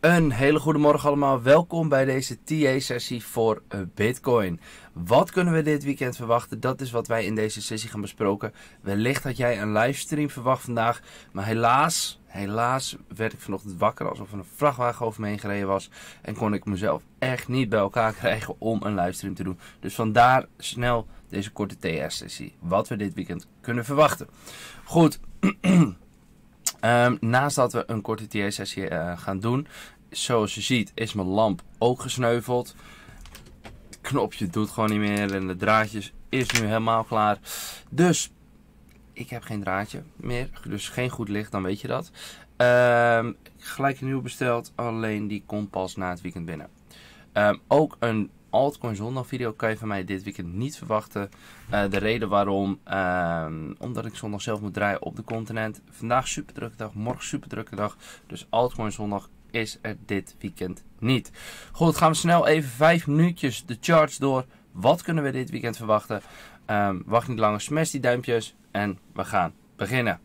Een hele goede morgen allemaal. Welkom bij deze TA-sessie voor eh, Bitcoin. Wat kunnen we dit weekend verwachten? Dat is wat wij in deze sessie gaan besproken. Wellicht had jij een livestream verwacht vandaag, maar helaas, helaas werd ik vanochtend wakker alsof er een vrachtwagen over me heen gereden was en kon ik mezelf echt niet bij elkaar krijgen om een livestream te doen. Dus vandaar snel deze korte TA-sessie. Wat we dit weekend kunnen verwachten. Goed. Ehm, naast dat we een korte TA-sessie eh, gaan doen, zoals je ziet is mijn lamp ook gesneuveld. Het knopje doet gewoon niet meer en de draadjes is nu helemaal klaar. Dus ik heb geen draadje meer, dus geen goed licht, dan weet je dat. Ehm, gelijk een nieuw besteld, alleen die komt pas na het weekend binnen. Ehm, ook een Altcoin Zondag video kan je van mij dit weekend niet verwachten. Eh, de reden waarom, uh, omdat ik zondag zelf moet draaien op de continent. Vandaag super drukke dag, morgen super drukke dag. Dus Altcoin Zondag is er dit weekend niet. Goed, gaan we snel even vijf minuutjes de charts door. Wat kunnen we dit weekend verwachten? Ehm, wacht niet langer, smash die duimpjes en we gaan beginnen.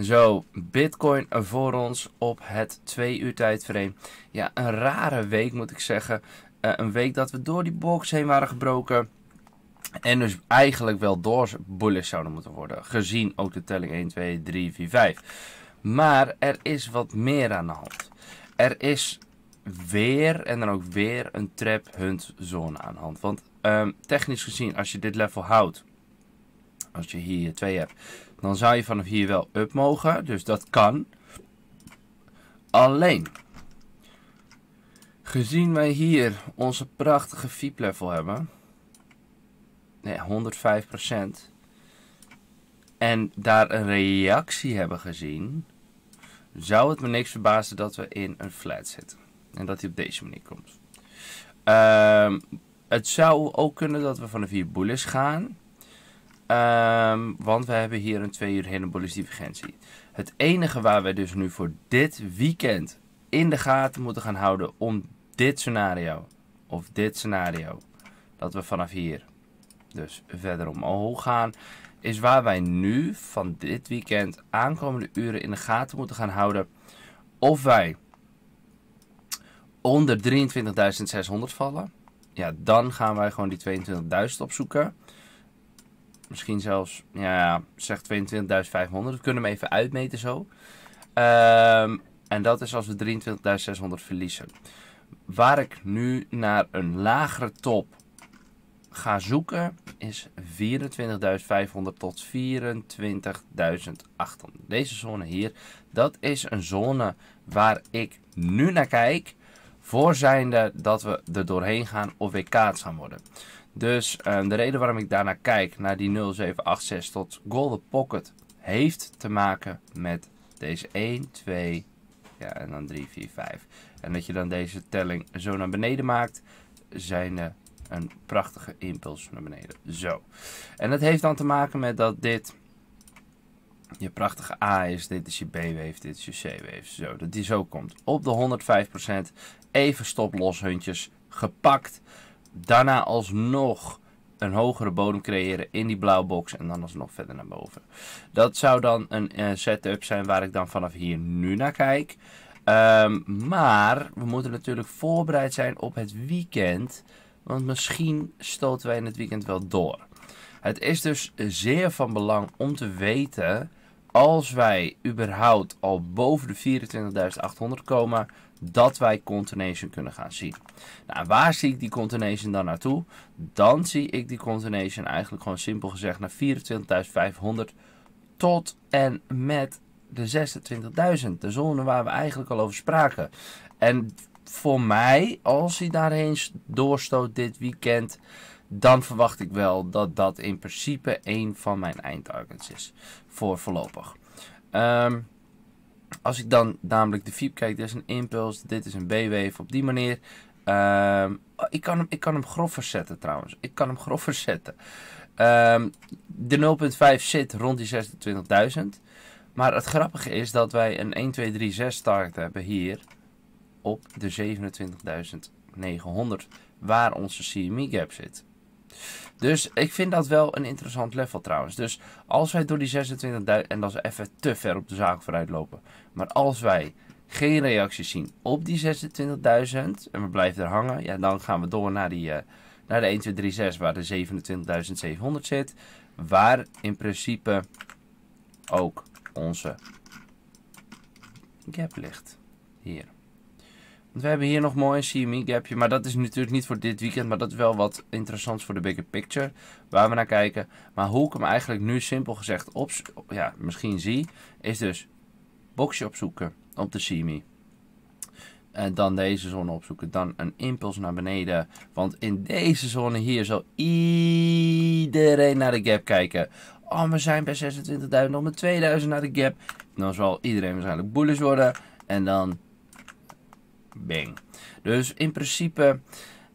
Zo, Bitcoin voor ons op het 2 uur tijdframe. Ja, een rare week moet ik zeggen. Eh, een week dat we door die box heen waren gebroken. En dus eigenlijk wel door bullish zouden moeten worden. Gezien ook de telling 1, 2, 3, 4, 5. Maar er is wat meer aan de hand. Er is weer en dan ook weer een trap hunt zone aan de hand. Want ehm, technisch gezien, als je dit level houdt. Als je hier 2 hebt dan zou je vanaf hier wel up mogen. Dus dat kan. Alleen, gezien wij hier onze prachtige VIP level hebben. Nee, 105%. En daar een reactie hebben gezien. Zou het me niks verbazen dat we in een flat zitten. En dat hij op deze manier komt. Ehm, het zou ook kunnen dat we vanaf hier bullish gaan. Ehm, want we hebben hier een twee uur helibolische divergentie. Het enige waar wij dus nu voor dit weekend in de gaten moeten gaan houden om dit scenario, of dit scenario, dat we vanaf hier dus verder omhoog gaan, is waar wij nu van dit weekend aankomende uren in de gaten moeten gaan houden of wij onder 23.600 vallen. Ja, dan gaan wij gewoon die 22.000 opzoeken misschien zelfs, ja, zeg 22.500. We kunnen hem even uitmeten zo. Ehm, en dat is als we 23.600 verliezen. Waar ik nu naar een lagere top ga zoeken is 24.500 tot 24.800. Deze zone hier, dat is een zone waar ik nu naar kijk. Voor dat we er doorheen gaan of weer kaart gaan worden. Dus ehm, de reden waarom ik daarnaar kijk, naar die 0786 tot Golden Pocket, heeft te maken met deze 1, 2, ja, en dan 3, 4, 5. En dat je dan deze telling zo naar beneden maakt, zijn er een prachtige impuls naar beneden. Zo. En dat heeft dan te maken met dat dit je prachtige A is, dit is je B-wave, dit is je C-wave. Zo, dat die zo komt. Op de 105% even stoplos huntjes gepakt. Daarna alsnog een hogere bodem creëren in die blauwe box en dan alsnog verder naar boven. Dat zou dan een eh, setup zijn waar ik dan vanaf hier nu naar kijk. Ehm, maar we moeten natuurlijk voorbereid zijn op het weekend. Want misschien stoten wij in het weekend wel door. Het is dus zeer van belang om te weten. Als wij überhaupt al boven de 24.800 komen, dat wij contonation kunnen gaan zien. Nou, waar zie ik die contonation dan naartoe? Dan zie ik die contonation eigenlijk gewoon simpel gezegd naar 24.500 tot en met de 26.000. De zone waar we eigenlijk al over spraken. En voor mij, als hij daarheen doorstoot dit weekend, dan verwacht ik wel dat dat in principe een van mijn eindtargets is. Voor voorlopig. Um, als ik dan namelijk de fiep kijk, dit is een impuls, dit is een B-wave op die manier. Ehm, ik, kan hem, ik kan hem grof verzetten trouwens. Ik kan hem grof verzetten. Ehm, de 0.5 zit rond die 26.000. Maar het grappige is dat wij een 1, 2, 3, 6 start hebben hier op de 27.900. Waar onze CME gap zit. Dus ik vind dat wel een interessant level trouwens. Dus als wij door die 26.000, en dat is even te ver op de zaak vooruit lopen. Maar als wij geen reacties zien op die 26.000 en we blijven er hangen, ja, dan gaan we door naar, die, uh, naar de 1236 waar de 27.700 zit. Waar in principe ook onze gap ligt. Hier we hebben hier nog mooi een CME gapje. Maar dat is natuurlijk niet voor dit weekend. Maar dat is wel wat interessants voor de bigger picture. Waar we naar kijken. Maar hoe ik hem eigenlijk nu simpel gezegd op, ja, misschien zie. Is dus boxje opzoeken op de CME. En dan deze zone opzoeken. Dan een impuls naar beneden. Want in deze zone hier zal iedereen naar de gap kijken. Oh, we zijn bij 26.000 nog met 2000 naar de gap. Dan zal iedereen waarschijnlijk bullish worden. En dan Bang. Dus in principe,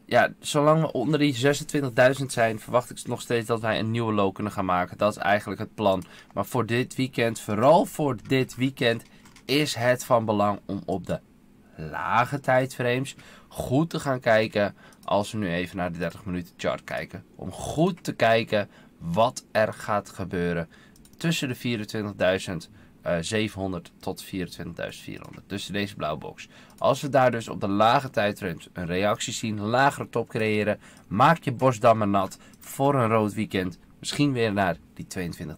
ja, zolang we onder die 26.000 zijn, verwacht ik nog steeds dat wij een nieuwe low kunnen gaan maken. Dat is eigenlijk het plan. Maar voor dit weekend, vooral voor dit weekend, is het van belang om op de lage tijdframes goed te gaan kijken. Als we nu even naar de 30 minuten chart kijken. Om goed te kijken wat er gaat gebeuren tussen de 24.000 700 eh, tot 24.400. Dus deze blauwe box. Als we daar dus op de lage tijdrund een reactie zien, lagere top creëren, maak je borstdammen nat voor een rood weekend. Misschien weer naar die 22.000.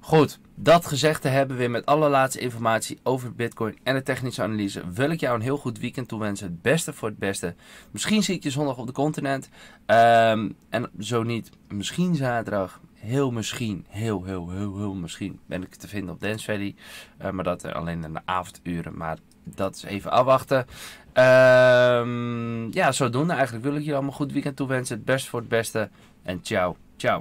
Goed, dat gezegd te hebben, weer met alle laatste informatie over Bitcoin en de technische analyse, wil ik jou een heel goed weekend toewensen. Het beste voor het beste. Misschien zie ik je zondag op de continent. Ehm, en zo niet, misschien zaterdag heel misschien, heel, heel, heel, heel misschien ben ik te vinden op Dance Valley. Eh, maar dat alleen in de avonduren. Maar dat is even afwachten. Um, ja, zodoende eigenlijk wil ik jullie allemaal een goed weekend toewensen. Het best voor het beste. En ciao. Ciao.